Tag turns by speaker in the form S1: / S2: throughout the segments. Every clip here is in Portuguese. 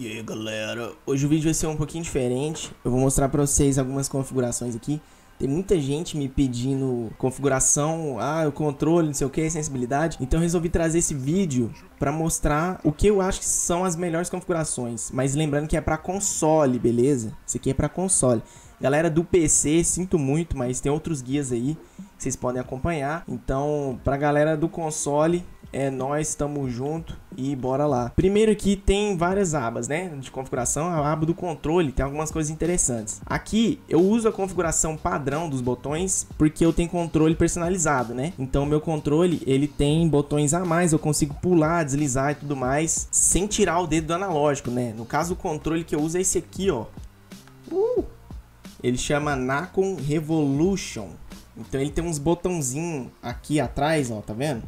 S1: E aí galera, hoje o vídeo vai ser um pouquinho diferente, eu vou mostrar pra vocês algumas configurações aqui Tem muita gente me pedindo configuração, ah, o controle, não sei o que, sensibilidade Então eu resolvi trazer esse vídeo pra mostrar o que eu acho que são as melhores configurações Mas lembrando que é pra console, beleza? Isso aqui é pra console Galera do PC, sinto muito, mas tem outros guias aí que vocês podem acompanhar Então pra galera do console, é nós, tamo junto e bora lá. Primeiro aqui tem várias abas, né, de configuração, a aba do controle tem algumas coisas interessantes. Aqui eu uso a configuração padrão dos botões porque eu tenho controle personalizado, né? Então meu controle, ele tem botões a mais, eu consigo pular, deslizar e tudo mais sem tirar o dedo do analógico, né? No caso o controle que eu uso é esse aqui, ó. Uh! Ele chama Nacon Revolution. Então ele tem uns botãozinhos aqui atrás, ó, tá vendo?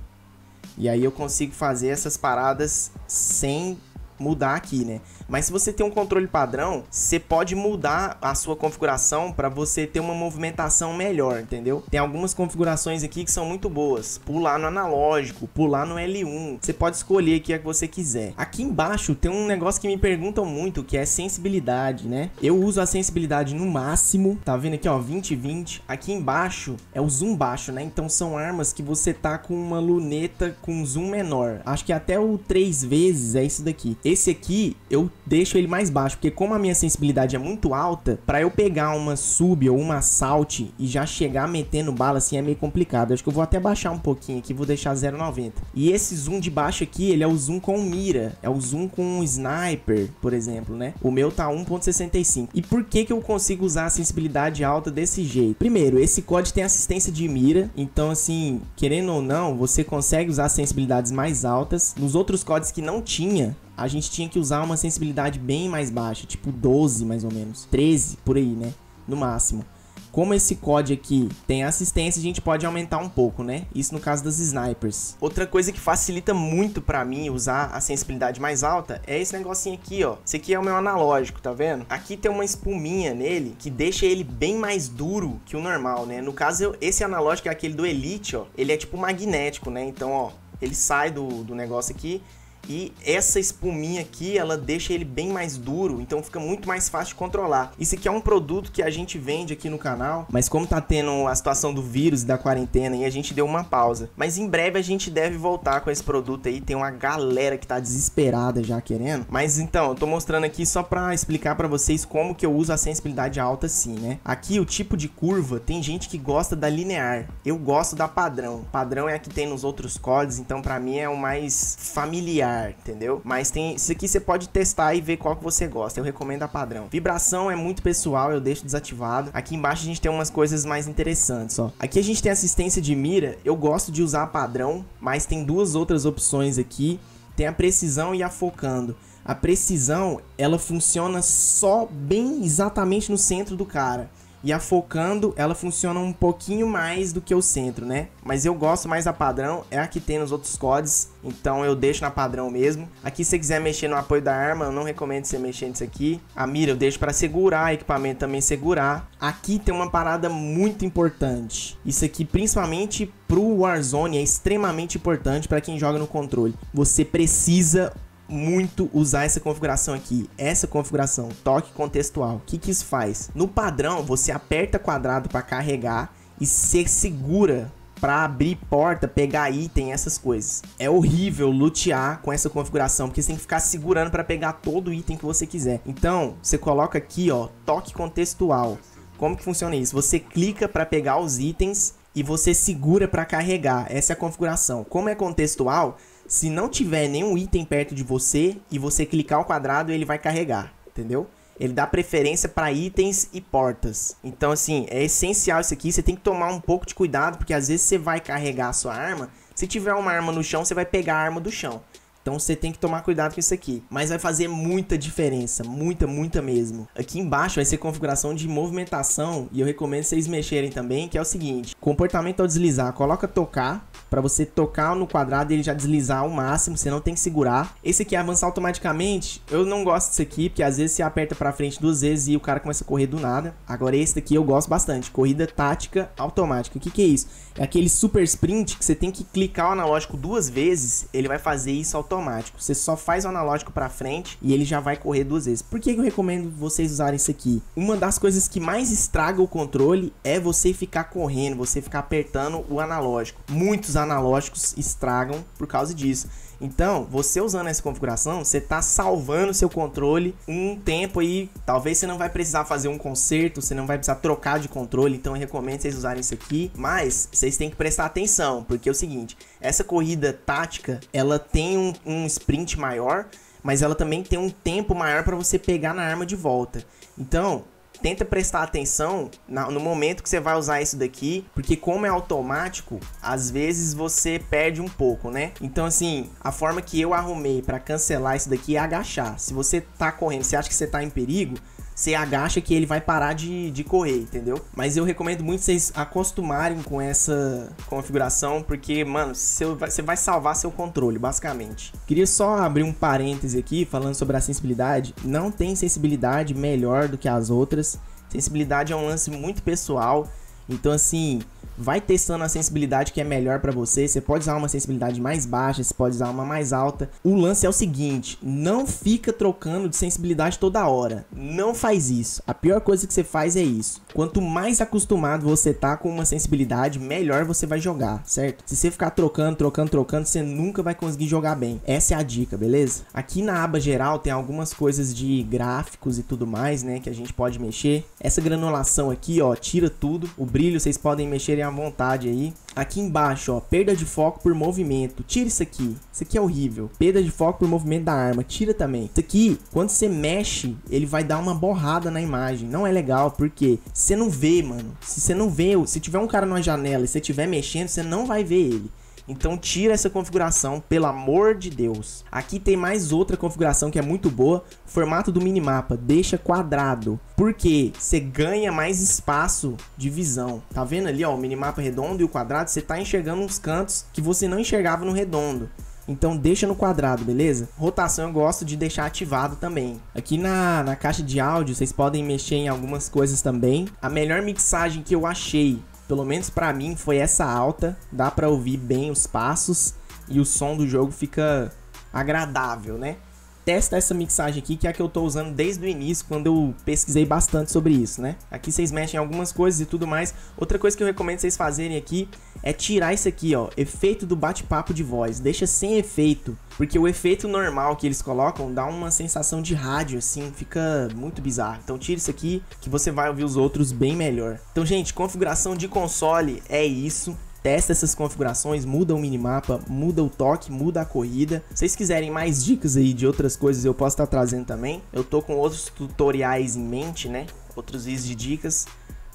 S1: E aí eu consigo fazer essas paradas sem mudar aqui, né? Mas se você tem um controle padrão, você pode mudar a sua configuração para você ter uma movimentação melhor, entendeu? Tem algumas configurações aqui que são muito boas. Pular no analógico, pular no L1. Você pode escolher aqui a é que você quiser. Aqui embaixo tem um negócio que me perguntam muito, que é sensibilidade, né? Eu uso a sensibilidade no máximo, tá vendo aqui, ó, 20 20. Aqui embaixo é o zoom baixo, né? Então são armas que você tá com uma luneta com zoom menor. Acho que até o 3 vezes é isso daqui. Esse aqui eu deixo ele mais baixo, porque como a minha sensibilidade é muito alta, para eu pegar uma sub ou uma assault e já chegar metendo bala assim é meio complicado. acho que eu vou até baixar um pouquinho aqui, vou deixar 0,90. E esse zoom de baixo aqui, ele é o zoom com mira, é o zoom com sniper, por exemplo, né? O meu tá 1.65. E por que que eu consigo usar a sensibilidade alta desse jeito? Primeiro, esse COD tem assistência de mira, então assim, querendo ou não, você consegue usar sensibilidades mais altas. Nos outros CODs que não tinha, a gente tinha que usar uma sensibilidade bem mais baixa, tipo 12 mais ou menos, 13 por aí, né? No máximo. Como esse COD aqui tem assistência, a gente pode aumentar um pouco, né? Isso no caso das snipers. Outra coisa que facilita muito para mim usar a sensibilidade mais alta é esse negocinho aqui, ó. Esse aqui é o meu analógico, tá vendo? Aqui tem uma espuminha nele que deixa ele bem mais duro que o normal, né? No caso, esse analógico é aquele do Elite, ó. Ele é tipo magnético, né? Então, ó, ele sai do, do negócio aqui, e essa espuminha aqui, ela deixa ele bem mais duro, então fica muito mais fácil de controlar. Isso aqui é um produto que a gente vende aqui no canal, mas como tá tendo a situação do vírus e da quarentena e a gente deu uma pausa. Mas em breve a gente deve voltar com esse produto aí, tem uma galera que tá desesperada já querendo. Mas então, eu tô mostrando aqui só pra explicar pra vocês como que eu uso a sensibilidade alta sim, né? Aqui o tipo de curva, tem gente que gosta da linear, eu gosto da padrão. Padrão é a que tem nos outros códigos, então pra mim é o mais familiar lugar, entendeu? Mas tem isso aqui você pode testar e ver qual que você gosta. Eu recomendo a padrão. Vibração é muito pessoal, eu deixo desativado. Aqui embaixo a gente tem umas coisas mais interessantes, ó. Aqui a gente tem assistência de mira. Eu gosto de usar a padrão, mas tem duas outras opções aqui. Tem a precisão e a focando. A precisão, ela funciona só bem exatamente no centro do cara. E a focando, ela funciona um pouquinho mais do que o centro, né? Mas eu gosto mais da padrão, é a que tem nos outros codes. então eu deixo na padrão mesmo. Aqui se quiser mexer no apoio da arma, eu não recomendo você mexer nisso aqui. A mira eu deixo para segurar, equipamento também segurar. Aqui tem uma parada muito importante. Isso aqui principalmente pro Warzone é extremamente importante para quem joga no controle. Você precisa muito usar essa configuração aqui, essa configuração, toque contextual. O que, que isso faz? No padrão, você aperta quadrado para carregar e se segura para abrir porta, pegar item, essas coisas. É horrível lutear com essa configuração, porque você tem que ficar segurando para pegar todo item que você quiser. Então, você coloca aqui, ó, toque contextual. Como que funciona isso? Você clica para pegar os itens e você segura para carregar. Essa é a configuração. Como é contextual, se não tiver nenhum item perto de você e você clicar o quadrado, ele vai carregar, entendeu? Ele dá preferência para itens e portas. Então, assim, é essencial isso aqui. Você tem que tomar um pouco de cuidado, porque às vezes você vai carregar a sua arma. Se tiver uma arma no chão, você vai pegar a arma do chão. Então você tem que tomar cuidado com isso aqui. Mas vai fazer muita diferença. Muita, muita mesmo. Aqui embaixo vai ser configuração de movimentação. E eu recomendo vocês mexerem também, que é o seguinte. Comportamento ao deslizar, coloca tocar para você tocar no quadrado e ele já deslizar ao máximo, você não tem que segurar. Esse aqui avançar automaticamente, eu não gosto disso aqui, porque às vezes você aperta para frente duas vezes e o cara começa a correr do nada. Agora esse daqui eu gosto bastante, corrida tática automática. O que que é isso? É aquele super sprint que você tem que clicar o analógico duas vezes, ele vai fazer isso automático. Você só faz o analógico para frente e ele já vai correr duas vezes. Por que eu recomendo vocês usarem isso aqui? Uma das coisas que mais estraga o controle é você ficar correndo, você você ficar apertando o analógico. Muitos analógicos estragam por causa disso. Então, você usando essa configuração, você está salvando seu controle um tempo aí. Talvez você não vai precisar fazer um conserto, você não vai precisar trocar de controle. Então, eu recomendo vocês usarem isso aqui. Mas vocês têm que prestar atenção, porque é o seguinte: essa corrida tática ela tem um, um sprint maior, mas ela também tem um tempo maior para você pegar na arma de volta. Então, tenta prestar atenção na, no momento que você vai usar isso daqui, porque como é automático, às vezes você perde um pouco, né? Então assim, a forma que eu arrumei para cancelar isso daqui é agachar. Se você tá correndo, você acha que você tá em perigo, você agacha que ele vai parar de, de correr, entendeu? Mas eu recomendo muito vocês acostumarem com essa configuração, porque, mano, você vai salvar seu controle, basicamente. Queria só abrir um parêntese aqui, falando sobre a sensibilidade. Não tem sensibilidade melhor do que as outras. Sensibilidade é um lance muito pessoal. Então, assim, vai testando a sensibilidade que é melhor para você. Você pode usar uma sensibilidade mais baixa, você pode usar uma mais alta. O lance é o seguinte, não fica trocando de sensibilidade toda hora. Não faz isso. A pior coisa que você faz é isso. Quanto mais acostumado você tá com uma sensibilidade, melhor você vai jogar, certo? Se você ficar trocando, trocando, trocando, você nunca vai conseguir jogar bem. Essa é a dica, beleza? Aqui na aba geral tem algumas coisas de gráficos e tudo mais, né, que a gente pode mexer. Essa granulação aqui, ó, tira tudo. O brilho vocês podem mexer em à vontade aí. Aqui embaixo, ó, perda de foco por movimento. Tira isso aqui. Isso aqui é horrível. Perda de foco por movimento da arma. Tira também. Isso aqui, quando você mexe, ele vai dar uma borrada na imagem. Não é legal, porque você não vê, mano. Se você não vê, se tiver um cara numa janela e você estiver mexendo, você não vai ver ele. Então tira essa configuração, pelo amor de Deus. Aqui tem mais outra configuração que é muito boa, formato do minimapa, deixa quadrado, porque você ganha mais espaço de visão. Tá vendo ali, ó, o minimapa redondo e o quadrado, você tá enxergando uns cantos que você não enxergava no redondo. Então deixa no quadrado, beleza? Rotação eu gosto de deixar ativado também. Aqui na, na caixa de áudio vocês podem mexer em algumas coisas também. A melhor mixagem que eu achei pelo menos para mim, foi essa alta. Dá para ouvir bem os passos e o som do jogo fica agradável, né? testa essa mixagem aqui, que é a que eu tô usando desde o início, quando eu pesquisei bastante sobre isso, né? Aqui vocês mexem algumas coisas e tudo mais. Outra coisa que eu recomendo vocês fazerem aqui é tirar isso aqui, ó, efeito do bate-papo de voz. Deixa sem efeito, porque o efeito normal que eles colocam dá uma sensação de rádio, assim, fica muito bizarro. Então tira isso aqui, que você vai ouvir os outros bem melhor. Então, gente, configuração de console é isso testa essas configurações, muda o minimapa, muda o toque, muda a corrida. Se vocês quiserem mais dicas aí de outras coisas, eu posso estar tá trazendo também. Eu tô com outros tutoriais em mente, né? Outros vídeos de dicas.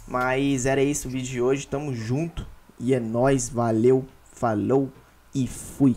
S1: Mas era isso o vídeo de hoje. Tamo junto. E é nóis. Valeu, falou e fui.